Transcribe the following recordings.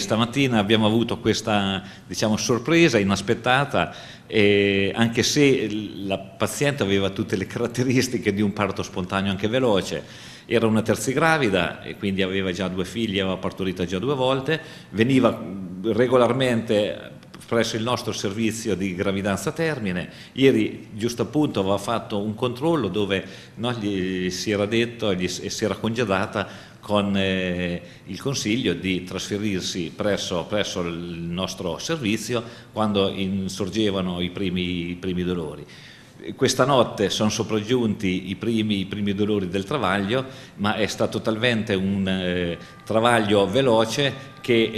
stamattina abbiamo avuto questa diciamo, sorpresa inaspettata, eh, anche se la paziente aveva tutte le caratteristiche di un parto spontaneo anche veloce. Era una terzigravida e quindi aveva già due figli, aveva partorito già due volte, veniva regolarmente presso il nostro servizio di gravidanza termine. Ieri giusto appunto aveva fatto un controllo dove no, gli si era detto e si era congedata con eh, il consiglio di trasferirsi presso, presso, il nostro servizio quando insorgevano i primi, i primi dolori questa notte sono sopraggiunti i primi, i primi, dolori del travaglio, ma è stato talmente un eh, travaglio veloce che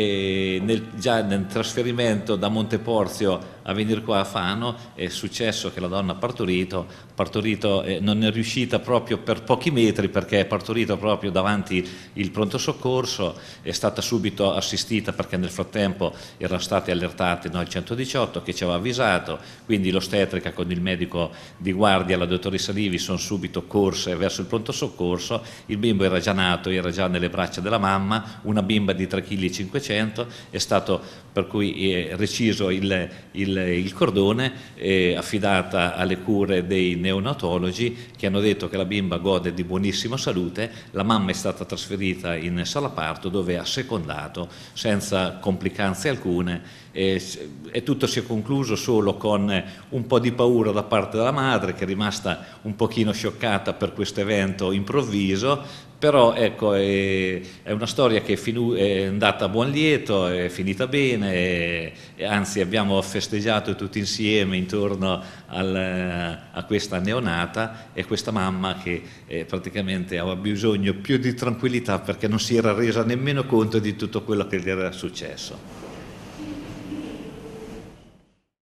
eh, nel, già nel trasferimento da Monteporzio a venire qua a Fano è successo che la donna ha partorito, partorito eh, non è riuscita proprio per pochi metri perché è partorito proprio davanti il pronto soccorso, è stata subito assistita perché nel frattempo erano stati allertati noi 118 che ci aveva avvisato, quindi l'ostetrica con il medico di guardia, la dottoressa Livi, sono subito corse verso il pronto soccorso, il bimbo era già nato, era già nelle braccia della mamma, una bimba di 3 kg 500, è stato per cui eh, reciso il, il, il cordone, eh, affidata alle cure dei neonatologi che hanno detto che la bimba gode di buonissima salute, la mamma è stata trasferita in sala parto dove ha secondato senza complicanze alcune e, e tutto si è concluso solo con un po' di paura da parte della madre che è rimasta un pochino scioccata per questo evento improvviso, però ecco, è, è una storia che è, finu- è, andata a buon lieto, è finita bene, è, anzi abbiamo festeggiato tutti insieme intorno al, a questa neonata e questa mamma che eh, praticamente aveva bisogno più di tranquillità perché non si era resa nemmeno conto di tutto quello che gli era successo.